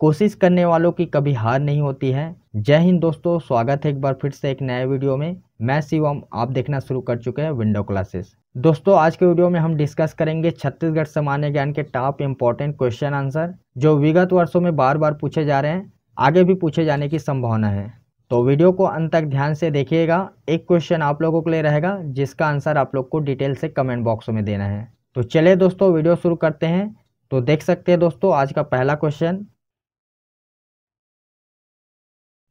कोशिश करने वालों की कभी हार नहीं होती है जय हिंद दोस्तों स्वागत है एक बार फिर से एक नए वीडियो में मैं शिवम आप देखना शुरू कर चुके हैं विंडो क्लासेस दोस्तों आज के वीडियो में हम डिस्कस करेंगे छत्तीसगढ़ सामान्य ज्ञान के टॉप इम्पोर्टेंट क्वेश्चन आंसर जो विगत वर्षों में बार बार पूछे जा रहे हैं आगे भी पूछे जाने की संभावना है तो वीडियो को अंत तक ध्यान से देखिएगा एक क्वेश्चन आप लोगों के लिए रहेगा जिसका आंसर आप लोग को डिटेल से कमेंट बॉक्स में देना है तो चलिए दोस्तों वीडियो शुरू करते हैं तो देख सकते हैं दोस्तों आज का पहला क्वेश्चन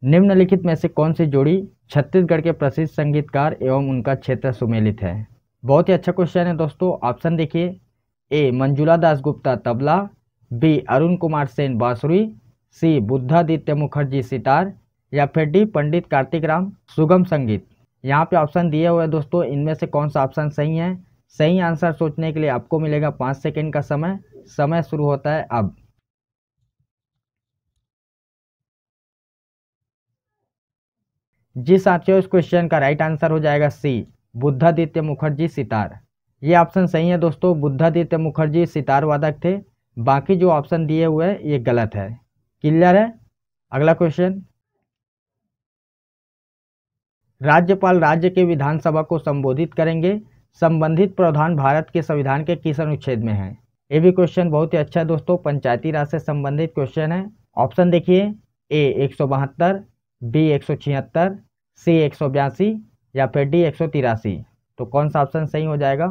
निम्नलिखित में से कौन सी जोड़ी छत्तीसगढ़ के प्रसिद्ध संगीतकार एवं उनका क्षेत्र सुमेलित है बहुत ही अच्छा क्वेश्चन है दोस्तों ऑप्शन देखिए ए मंजुला दास गुप्ता तबला बी अरुण कुमार सेन बांसुरी सी बुद्धादित्य मुखर्जी सितार या फिर डी पंडित कार्तिक राम सुगम संगीत यहाँ पे ऑप्शन दिए हुए दोस्तों इनमें से कौन सा ऑप्शन सही है सही आंसर सोचने के लिए आपको मिलेगा पाँच सेकेंड का समय समय शुरू होता है अब जी साथियों इस क्वेश्चन का राइट आंसर हो जाएगा सी बुद्धादित्य मुखर्जी सितार ये ऑप्शन सही है दोस्तों बुद्धादित्य मुखर्जी सितार वादक थे बाकी जो ऑप्शन दिए हुए हैं ये गलत है क्लियर है अगला क्वेश्चन राज्यपाल राज्य के विधानसभा को संबोधित करेंगे संबंधित प्रावधान भारत के संविधान के किस अनुच्छेद में है ये भी क्वेश्चन बहुत ही अच्छा है दोस्तों पंचायती राज से संबंधित क्वेश्चन है ऑप्शन देखिए ए एक बी एक सी एक सौ बयासी या फिर डी एक सौ तिरासी तो कौन सा ऑप्शन सही हो जाएगा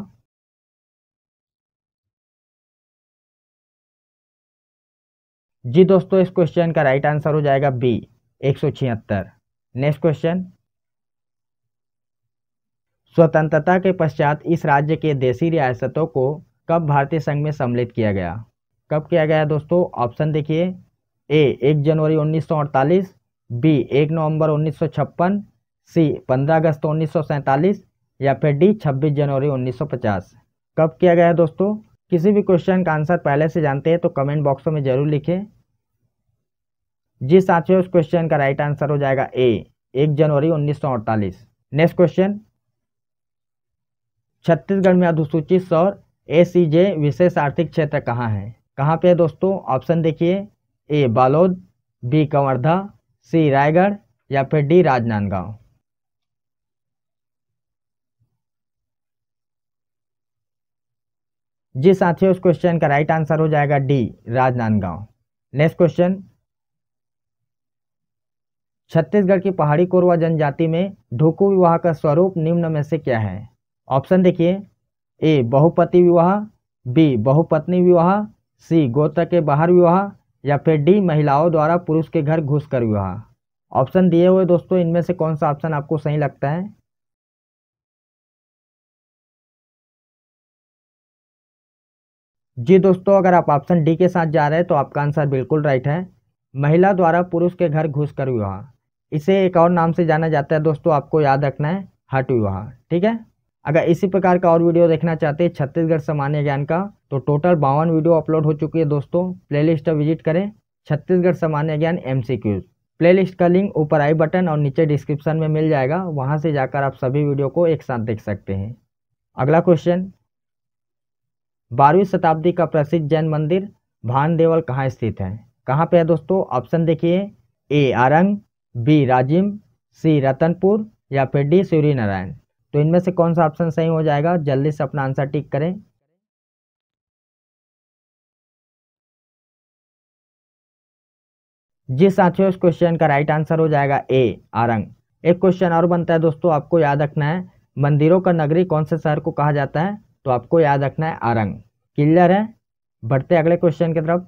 जी दोस्तों इस क्वेश्चन का राइट आंसर हो जाएगा बी एक सौ छिहत्तर नेक्स्ट क्वेश्चन स्वतंत्रता के पश्चात इस राज्य के देसी रियासतों को कब भारतीय संघ में सम्मिलित किया गया कब किया गया दोस्तों ऑप्शन देखिए ए एक जनवरी 1948 बी एक नवंबर 1956 सी पंद्रह अगस्त उन्नीस या फिर डी छब्बीस जनवरी 1950 कब किया गया है दोस्तों किसी भी क्वेश्चन का आंसर पहले से जानते हैं तो कमेंट बॉक्स में जरूर लिखें जी साथियों उस क्वेश्चन का राइट आंसर हो जाएगा ए एक जनवरी 1948 नेक्स्ट क्वेश्चन छत्तीसगढ़ में अधिसूचित सौर ए सी जे विशेष आर्थिक क्षेत्र कहाँ है कहाँ पे है दोस्तों ऑप्शन देखिए A Balod B Kawardha C Raigarh या फिर डी राजनांदगांव जी साथियों उस क्वेश्चन का राइट आंसर हो जाएगा D Rajnandgaon next question Chhattisgarh की पहाड़ी कोरवा जनजाति में ढोकू विवाह का स्वरूप निम्न में से क्या है ऑप्शन देखिए ए बहुपति विवाह बी बहुपत्नी विवाह सी गोत्र के बाहर विवाह या फिर डी महिलाओं द्वारा पुरुष के घर घुसकर विवाह ऑप्शन दिए हुए दोस्तों इनमें से कौन सा ऑप्शन आपको सही लगता है जी दोस्तों अगर आप ऑप्शन डी के साथ जा रहे हैं तो आपका आंसर बिल्कुल राइट है महिला द्वारा पुरुष के घर घुस कर विवाह इसे एक और नाम से जाना जाता है दोस्तों आपको याद रखना है हट विवाह ठीक है अगर इसी प्रकार का और वीडियो देखना चाहते हैं छत्तीसगढ़ सामान्य ज्ञान का तो टोटल बावन वीडियो अपलोड हो चुकी है दोस्तों प्ले लिस्ट विजिट करें छत्तीसगढ़ सामान्य ज्ञान एम प्लेलिस्ट का लिंक ऊपर आई बटन और नीचे डिस्क्रिप्शन में मिल जाएगा वहाँ से जाकर आप सभी वीडियो को एक साथ देख सकते हैं अगला क्वेश्चन बारहवीं शताब्दी का प्रसिद्ध जैन मंदिर भानदेवल कहाँ स्थित है कहाँ पे है दोस्तों ऑप्शन देखिए A Arang B Rajim C Ratanpur या फिर डी सूर्य नारायण तो इनमें से कौन सा ऑप्शन सही हो जाएगा जल्दी से अपना आंसर टिक करें जी साथियों इस क्वेश्चन का राइट आंसर हो जाएगा ए आरंग एक क्वेश्चन और बनता है दोस्तों आपको याद रखना है मंदिरों का नगरी कौन से शहर को कहा जाता है तो आपको याद रखना है आरंग क्लियर है बढ़ते अगले क्वेश्चन की तरफ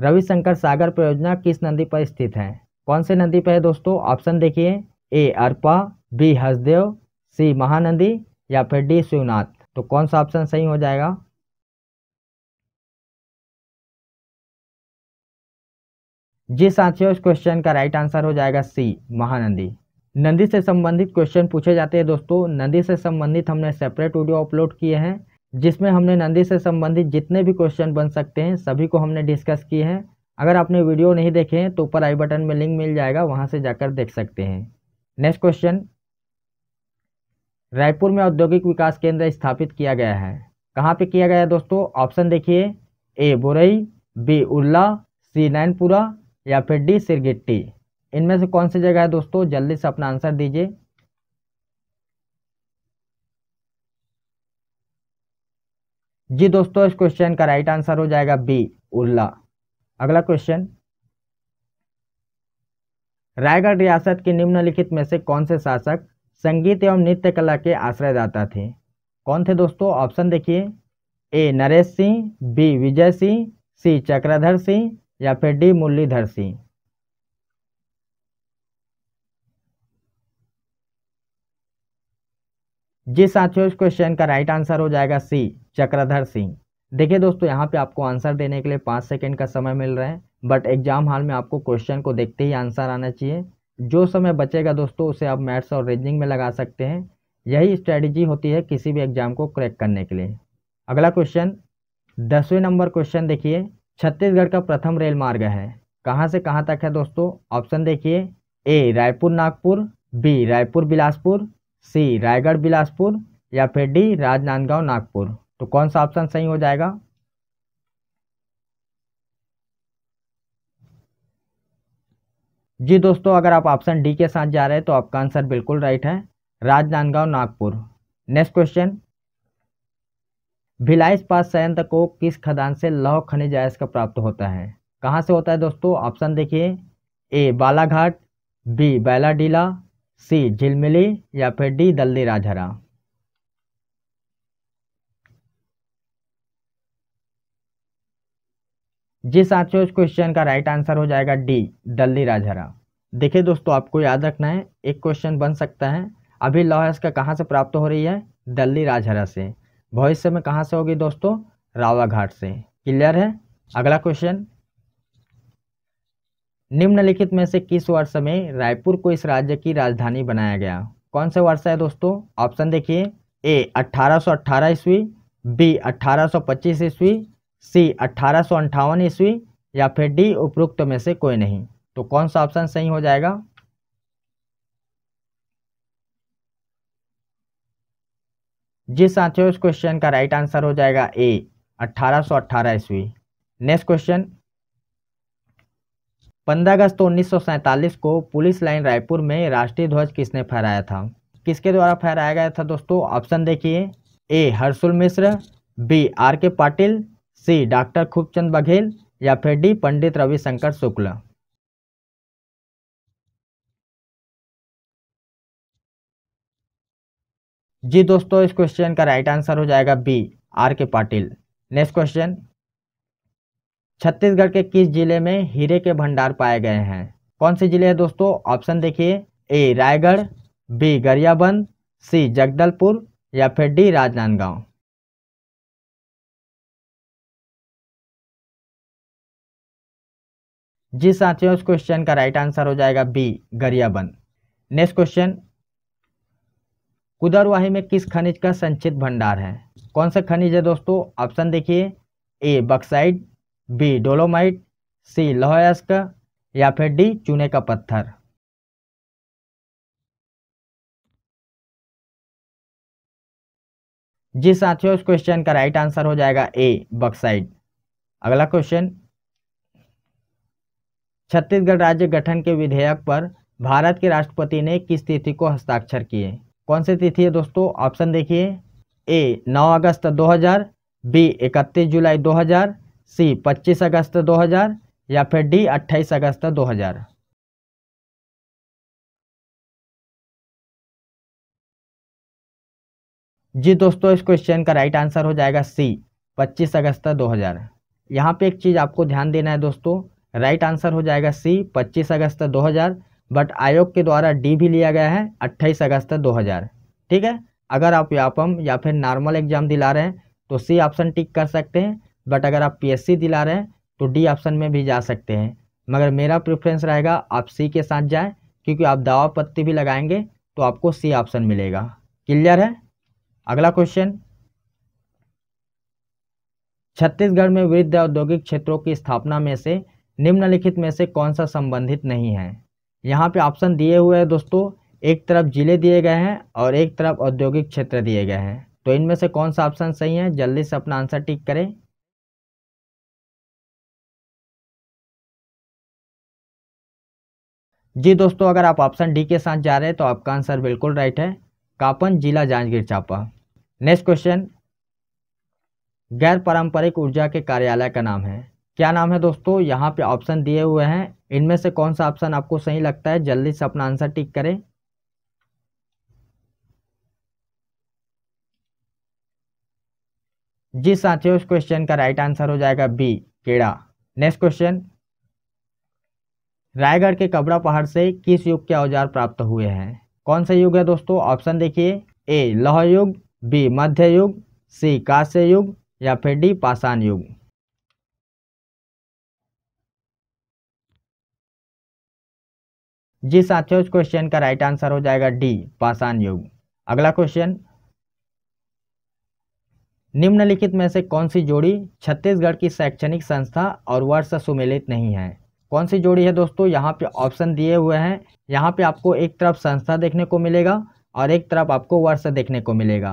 रविशंकर सागर परियोजना किस नदी पर स्थित है कौन से नदी पर है दोस्तों ऑप्शन देखिए A Arpa B Hasdeo C Mahanadi या फिर डी शिवनाथ तो कौन सा ऑप्शन सही हो जाएगा जी साथियों इस क्वेश्चन का राइट आंसर हो जाएगा सी महानंदी नंदी से संबंधित क्वेश्चन पूछे जाते हैं दोस्तों नंदी से संबंधित हमने सेपरेट वीडियो अपलोड किए हैं जिसमें हमने नंदी से संबंधित जितने भी क्वेश्चन बन सकते हैं सभी को हमने डिस्कस किए हैं अगर आपने वीडियो नहीं देखे हैं तो ऊपर आई बटन में लिंक मिल जाएगा वहाँ से जाकर देख सकते हैं नेक्स्ट क्वेश्चन रायपुर में औद्योगिक विकास केंद्र स्थापित किया गया है कहाँ पर किया गया है दोस्तों ऑप्शन देखिए A Borai B Ulla C Nainpura या फिर डी सिरगिट्टी इनमें से कौन सी जगह है दोस्तों जल्दी से अपना आंसर दीजिए जी दोस्तों इस क्वेश्चन का राइट आंसर हो जाएगा बी उर्ला अगला क्वेश्चन रायगढ़ रियासत के निम्नलिखित में से कौन से शासक संगीत एवं नृत्य कला के आश्रयदाता थे कौन थे दोस्तों ऑप्शन देखिए A Naresh Singh B Vijay Singh C Chakradhar Singh या फिर डी मुरलीधर सिंह जी साथियों इस क्वेश्चन का राइट आंसर हो जाएगा सी चक्रधर सिंह देखिए दोस्तों यहाँ पे आपको आंसर देने के लिए पाँच सेकेंड का समय मिल रहा है बट एग्जाम हॉल में आपको क्वेश्चन को देखते ही आंसर आना चाहिए जो समय बचेगा दोस्तों उसे आप मैथ्स और रीजनिंग में लगा सकते हैं यही स्ट्रेटजी होती है किसी भी एग्जाम को क्रैक करने के लिए अगला क्वेश्चन दसवें नंबर क्वेश्चन देखिए छत्तीसगढ़ का प्रथम रेल मार्ग है कहाँ से कहाँ तक है दोस्तों ऑप्शन देखिए A Raipur Nagpur B Raipur Bilaspur C Raigarh Bilaspur या फिर डी राजनांदगांव नागपुर तो कौन सा ऑप्शन सही हो जाएगा जी दोस्तों अगर आप ऑप्शन डी के साथ जा रहे हैं तो आपका आंसर बिल्कुल राइट है राजनांदगांव नागपुर नेक्स्ट क्वेश्चन भिलाई इस्पात संयंत्र को किस खदान से लौह खनिज का प्राप्त होता है कहाँ से होता है दोस्तों ऑप्शन देखिए A Balaghat B Bailadila C Jhilmili या फिर डी दल्दी राजहरा जी साथियों इस क्वेश्चन का राइट आंसर हो जाएगा डी दल्दी राजहरा देखिए दोस्तों आपको याद रखना है एक क्वेश्चन बन सकता है अभी लॉ इसका कहाँ से प्राप्त हो रही है दल्ली राजहरा से भविष्य में कहाँ से होगी दोस्तों रावाघाट से क्लियर है अगला क्वेश्चन निम्नलिखित में से किस वर्ष में रायपुर को इस राज्य की राजधानी बनाया गया कौन सा वर्ष है दोस्तों ऑप्शन देखिए ए 1818 ईस्वी बी 1825 ईस्वी सी अठारह ईस्वी या फिर डी उपरोक्त में से कोई नहीं तो कौन सा ऑप्शन सही हो जाएगा जी साथियों इस क्वेश्चन का राइट आंसर हो जाएगा ए 1818 ईस्वी नेक्स्ट क्वेश्चन पंद्रह अगस्त उन्नीस को पुलिस लाइन रायपुर में राष्ट्रीय ध्वज किसने फहराया था किसके द्वारा फहराया गया था दोस्तों ऑप्शन देखिए A Harshul Mishra B R K Patil C doctor Khubchand Baghel या फिर डी पंडित रविशंकर शुक्ल जी दोस्तों इस क्वेश्चन का राइट आंसर हो जाएगा B R K Patil next question Chhattisgarh के किस जिले में हीरे के भंडार पाए गए हैं कौन से जिले हैं दोस्तों ऑप्शन देखिए A Raigarh B Gariaband C Jagdalpur या फिर डी राजनांदगांव जी साथियों इस क्वेश्चन का राइट आंसर हो जाएगा B Gariaband next question Kudarwahi में किस खनिज का संचित भंडार है कौन सा खनिज है दोस्तों ऑप्शन देखिए A bauxite B dolomite C लौह या फिर डी चूने का पत्थर जी साथियों इस क्वेश्चन का राइट आंसर हो जाएगा ए बक्साइड अगला क्वेश्चन छत्तीसगढ़ राज्य गठन के विधेयक पर भारत के राष्ट्रपति ने किस तिथि को हस्ताक्षर किए कौन सी तिथि है दोस्तों ऑप्शन देखिए ए 9 अगस्त 2000 बी 31 जुलाई सी पच्चीस अगस्त 2000 या फिर डी अट्ठाईस अगस्त 2000 जी दोस्तों इस क्वेश्चन का राइट आंसर हो जाएगा सी 25 अगस्त 2000 यहाँ पे एक चीज़ आपको ध्यान देना है दोस्तों राइट आंसर हो जाएगा सी 25 अगस्त 2000 बट आयोग के द्वारा डी भी लिया गया है 28 अगस्त 2000 ठीक है अगर आप व्यापम या फिर नॉर्मल एग्जाम दिला रहे हैं तो सी ऑप्शन टिक कर सकते हैं बट अगर आप पीएससी दिला रहे हैं तो डी ऑप्शन में भी जा सकते हैं मगर मेरा प्रेफरेंस रहेगा आप सी के साथ जाएं क्योंकि आप दावा पत्ती भी लगाएंगे तो आपको सी ऑप्शन मिलेगा क्लियर है अगला क्वेश्चन छत्तीसगढ़ में वृद्ध औद्योगिक क्षेत्रों की स्थापना में से निम्नलिखित में से कौन सा संबंधित नहीं है यहाँ पे ऑप्शन दिए हुए हैं दोस्तों एक तरफ जिले दिए गए हैं और एक तरफ औद्योगिक क्षेत्र दिए गए हैं तो इनमें से कौन सा ऑप्शन सही है जल्दी से अपना आंसर टिक करें जी दोस्तों अगर आप ऑप्शन डी के साथ जा रहे हैं तो आपका आंसर बिल्कुल राइट है कापन जिला जांजगीर चांपा नेक्स्ट क्वेश्चन गैर पारंपरिक ऊर्जा के कार्यालय का नाम है क्या नाम है दोस्तों यहाँ पे ऑप्शन दिए हुए हैं इनमें से कौन सा ऑप्शन आपको सही लगता है जल्दी से अपना आंसर टिक करें जी साथियों इस क्वेश्चन का राइट आंसर हो जाएगा बी केड़ा नेक्स्ट क्वेश्चन रायगढ़ के कबड़ा पहाड़ से किस युग के औजार प्राप्त हुए हैं कौन सा युग है दोस्तों ऑप्शन देखिए ए लौह युग बी मध्य युग सी कांस्य युग या फिर डी पाषाण युग जी साथियों इस क्वेश्चन का राइट आंसर हो जाएगा डी पाषाण युग अगला क्वेश्चन निम्नलिखित में से कौन सी जोड़ी छत्तीसगढ़ की शैक्षणिक संस्था और वर्ष सुमेलित नहीं है कौन सी जोड़ी है दोस्तों यहाँ पे ऑप्शन दिए हुए हैं यहाँ पे आपको एक तरफ संस्था देखने को मिलेगा और एक तरफ आपको वर्ष देखने को मिलेगा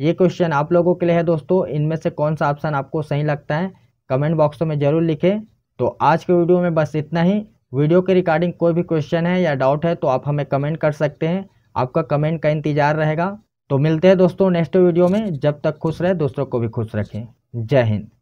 ये क्वेश्चन आप लोगों के लिए है दोस्तों इनमें से कौन सा ऑप्शन आपको सही लगता है कमेंट बॉक्स में ज़रूर लिखें तो आज के वीडियो में बस इतना ही वीडियो के रिगार्डिंग कोई भी क्वेश्चन है या डाउट है तो आप हमें कमेंट कर सकते हैं आपका कमेंट का इंतजार रहेगा तो मिलते हैं दोस्तों नेक्स्ट वीडियो में जब तक खुश रहे दूसरों को भी खुश रखें जय हिंद